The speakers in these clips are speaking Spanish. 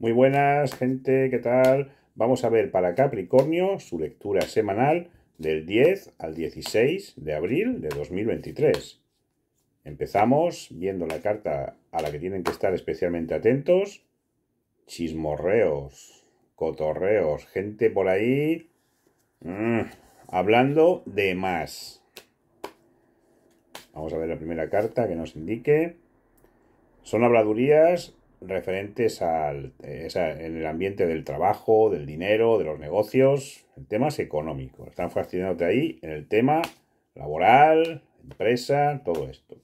Muy buenas, gente, ¿qué tal? Vamos a ver para Capricornio su lectura semanal del 10 al 16 de abril de 2023. Empezamos viendo la carta a la que tienen que estar especialmente atentos. Chismorreos, cotorreos, gente por ahí mm, hablando de más. Vamos a ver la primera carta que nos indique. Son habladurías referentes al, eh, en el ambiente del trabajo, del dinero, de los negocios, en temas económicos. Están fascinándote ahí en el tema laboral, empresa, todo esto.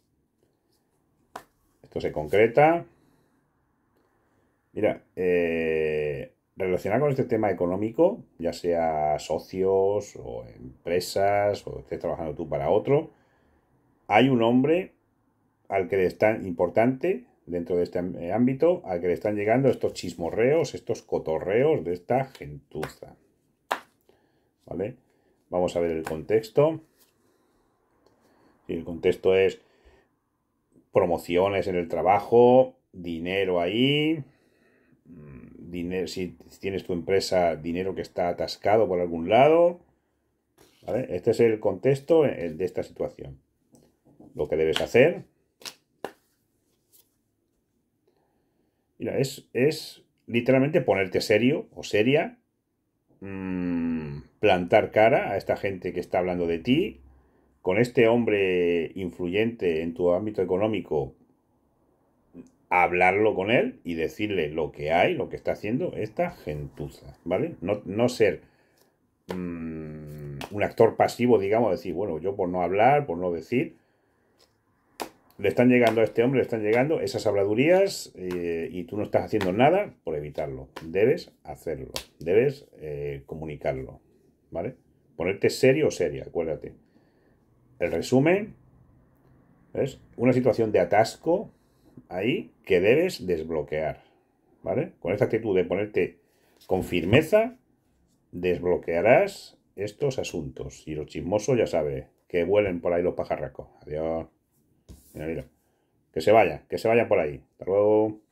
Esto se concreta. Mira, eh, relacionado con este tema económico, ya sea socios o empresas o estés trabajando tú para otro, hay un hombre al que es tan importante dentro de este eh, ámbito al que le están llegando estos chismorreos, estos cotorreos de esta gentuza. ¿Vale? Vamos a ver el contexto. Y el contexto es promociones en el trabajo, dinero ahí, mm, dinero, si tienes tu empresa, dinero que está atascado por algún lado. ¿Vale? Este es el contexto eh, de esta situación. Lo que debes hacer es, literalmente ponerte serio o seria, mm, plantar cara a esta gente que está hablando de ti, con este hombre influyente en tu ámbito económico, hablarlo con él y decirle lo que hay, lo que está haciendo esta gentuza, ¿vale? No, ser mm, un actor pasivo, digamos, decir, bueno, yo por no hablar, por no decir, le están llegando a este hombre, le están llegando esas habladurías eh, y tú no estás haciendo nada por evitarlo. Debes hacerlo, debes eh, comunicarlo, ¿vale? Ponerte serio o seria, acuérdate. El resumen es una situación de atasco ahí que debes desbloquear, ¿vale? Con esta actitud de ponerte con firmeza, desbloquearás estos asuntos. Y los chismosos ya sabe que vuelen por ahí los pajarracos. Adiós. Que se vaya, que se vaya por ahí. Hasta luego.